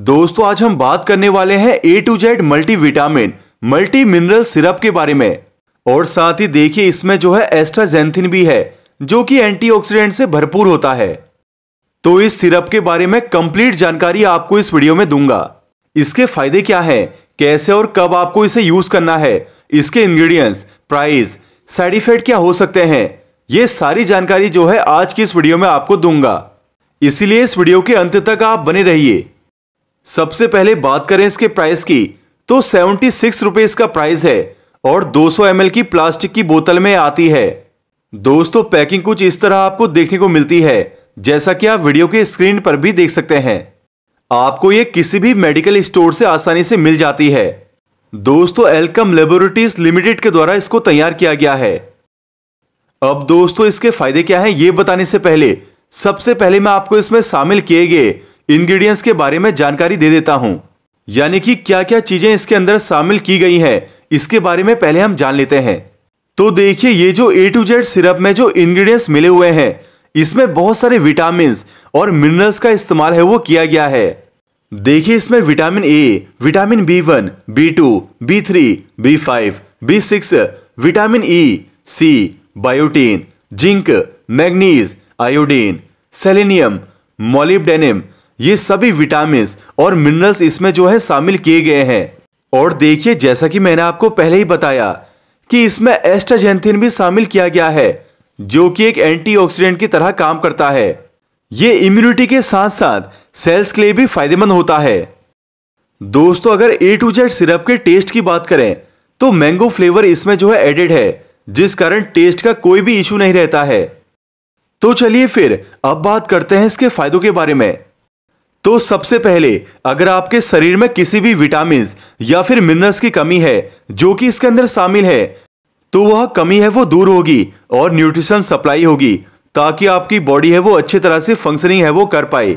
दोस्तों आज हम बात करने वाले हैं A to Z multi vitamin multi mineral syrup के बारे में और साथ ही देखिए इसमें जो है एस्ट्राजेंथिन भी है जो कि एंटीऑक्सीडेंट से भरपूर होता है तो इस सिरप के बारे में कंप्लीट जानकारी आपको इस वीडियो में दूंगा इसके फायदे क्या हैं कैसे और कब आपको इसे यूज करना है इसके इंग्रेडिएंट्स प्राइस साइड इफेक्ट क्या हो सकते हैं ये सारी जानकारी जो है आज की इस वीडियो में आपको दूंगा इसीलिए इस वीडियो के अंत तक आप बने रहिए सबसे पहले बात करें इसके प्राइस की तो सेवेंटी सिक्स रुपये इसका प्राइस है और 200 ml की प्लास्टिक की बोतल में आती है दोस्तों पैकिंग कुछ इस तरह आपको देखने को मिलती है जैसा कि आप वीडियो के स्क्रीन पर भी देख सकते हैं आपको ये किसी भी मेडिकल स्टोर से आसानी से मिल जाती है दोस्तों एलकम लेबोरेटरीज लिमिटेड के द्वारा इसको तैयार किया गया है अब दोस्तों इसके फायदे क्या हैं ये बताने से पहले सबसे पहले मैं आपको इसमें शामिल किए गए इंग्रेडिएंट्स के बारे में जानकारी दे देता हूं यानी कि क्या क्या चीजें इसके अंदर शामिल की गई हैं इसके बारे में पहले हम जान लेते हैं तो देखिए ये जो ए टू जेड सिरप में जो इंग्रेडिएंट्स मिले हुए हैं इसमें बहुत सारे विटामिन और मिनरल्स का इस्तेमाल है वो किया गया है देखिए इसमें vitamin A vitamin B one B two B three B five B six vitamin E C biotin zinc manganese iodine selenium molybdenum ये सभी विटामिन और मिनरल्स इसमें जो है शामिल किए गए हैं और देखिए जैसा कि मैंने आपको पहले ही बताया कि इसमें एस्टाजेंथिन भी शामिल किया गया है जो कि एक एंटीऑक्सीडेंट की तरह काम करता है ये इम्यूनिटी के साथ साथ सेल्स के लिए भी फायदेमंद होता है दोस्तों अगर ए टू जेड सिरप के टेस्ट की बात करें तो मैंगो फ्लेवर इसमें जो है एडेड है जिस कारण टेस्ट का कोई भी इशू नहीं रहता है तो चलिए फिर अब बात करते हैं इसके फायदों के बारे में तो सबसे पहले अगर आपके शरीर में किसी भी विटामिन या फिर मिनरल्स की कमी है जो कि इसके अंदर शामिल है तो वह कमी है वो दूर होगी और न्यूट्रिशन सप्लाई होगी ताकि आपकी बॉडी है वो अच्छी तरह से फंक्शनिंग है वो कर पाए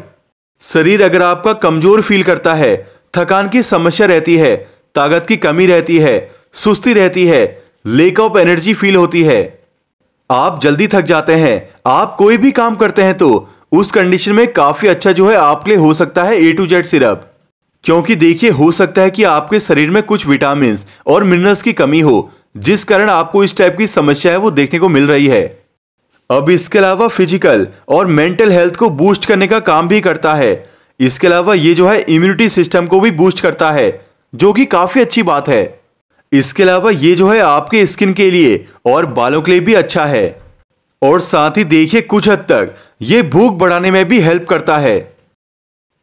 शरीर अगर आपका कमजोर फील करता है थकान की समस्या रहती है ताकत की कमी रहती है सुस्ती रहती है लेक ऑफ एनर्जी फील होती है आप जल्दी थक जाते हैं आप कोई भी काम करते हैं तो उस कंडीशन में काफ़ी अच्छा जो है आपके लिए हो सकता है ए टू जेड सिरप क्योंकि देखिए हो सकता है कि आपके शरीर में कुछ विटामिन और मिनरल्स की कमी हो जिस कारण आपको इस टाइप की समस्या है वो देखने को मिल रही है अब इसके अलावा फिजिकल और मेंटल हेल्थ को बूस्ट करने का काम भी करता है इसके अलावा ये जो है इम्यूनिटी सिस्टम को भी बूस्ट करता है जो कि काफ़ी अच्छी बात है इसके अलावा ये जो है आपके स्किन के लिए और बालों के लिए भी अच्छा है और साथ ही देखिए कुछ हद तक ये भूख बढ़ाने में भी हेल्प करता है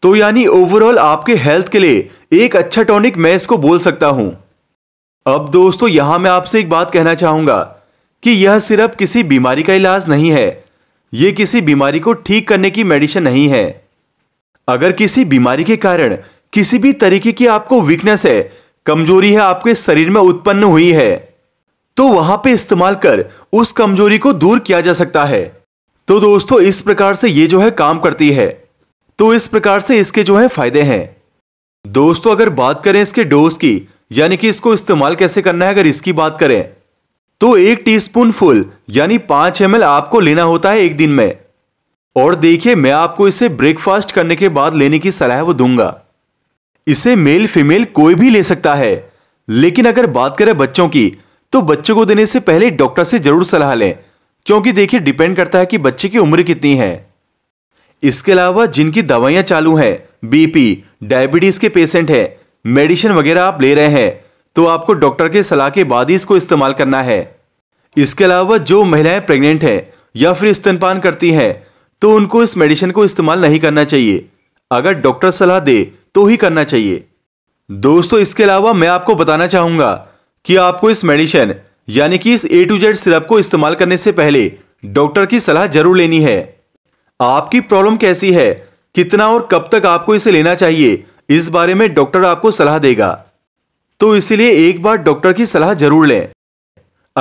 तो यानी ओवरऑल आपके हेल्थ के लिए एक अच्छा टॉनिक मैं इसको बोल सकता हूं अब दोस्तों यहां मैं आपसे एक बात कहना चाहूंगा कि यह सिर्फ किसी बीमारी का इलाज नहीं है यह किसी बीमारी को ठीक करने की मेडिसिन नहीं है अगर किसी बीमारी के कारण किसी भी तरीके की आपको वीकनेस है कमजोरी है आपके शरीर में उत्पन्न हुई है तो वहां पे इस्तेमाल कर उस कमजोरी को दूर किया जा सकता है तो दोस्तों इस प्रकार से ये जो है काम करती है तो इस प्रकार से इसके जो है फायदे हैं दोस्तों अगर बात करें इसके डोज की यानी कि इसको इस्तेमाल कैसे करना है अगर इसकी बात करें तो एक टीस्पून फुल यानी पांच एम आपको लेना होता है एक दिन में और देखिए मैं आपको इसे ब्रेकफास्ट करने के बाद लेने की सलाह वो दूंगा इसे मेल फीमेल कोई भी ले सकता है लेकिन अगर बात करें बच्चों की तो बच्चों को देने से पहले डॉक्टर से जरूर सलाह लें क्योंकि देखिए डिपेंड करता है कि बच्चे की उम्र कितनी है इसके अलावा जिनकी दवाइयां चालू हैं बीपी डायबिटीज़ के पेशेंट हैं मेडिसिन वगैरह आप ले रहे हैं तो आपको डॉक्टर के सलाह के बाद ही इसको इस्तेमाल करना है इसके अलावा जो महिलाएं प्रेग्नेंट हैं या फिर स्तनपान करती हैं तो उनको इस मेडिसिन को इस्तेमाल नहीं करना चाहिए अगर डॉक्टर सलाह दे तो ही करना चाहिए दोस्तों इसके अलावा मैं आपको बताना चाहूंगा कि आपको इस मेडिसिन यानी कि इस ए टू जेड सिरप को इस्तेमाल करने से पहले डॉक्टर की सलाह जरूर लेनी है आपकी प्रॉब्लम कैसी है कितना और कब तक आपको इसे लेना चाहिए इस बारे में डॉक्टर आपको सलाह देगा तो इसलिए एक बार डॉक्टर की सलाह जरूर लें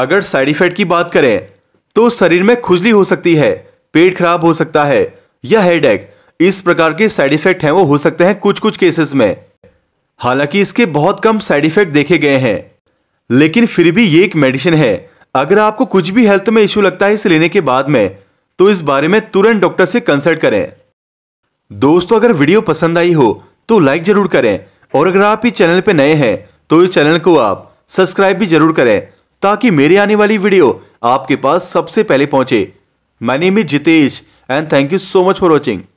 अगर साइड इफेक्ट की बात करें तो शरीर में खुजली हो सकती है पेट खराब हो सकता है या एक इस प्रकार के साइड इफेक्ट हैं वो हो सकते हैं कुछ कुछ केसेस में हालांकि इसके बहुत कम साइड इफेक्ट देखे गए हैं लेकिन फिर भी ये एक मेडिसिन है अगर आपको कुछ भी हेल्थ में इश्यू लगता है इसे लेने के बाद में तो इस बारे में तुरंत डॉक्टर से कंसल्ट करें दोस्तों अगर वीडियो पसंद आई हो तो लाइक जरूर करें और अगर आप इस चैनल पर नए हैं तो इस चैनल को आप सब्सक्राइब भी जरूर करें ताकि मेरी आने वाली वीडियो आपके पास सबसे पहले पहुंचे मैंने भी Jitesh and thank you so much for watching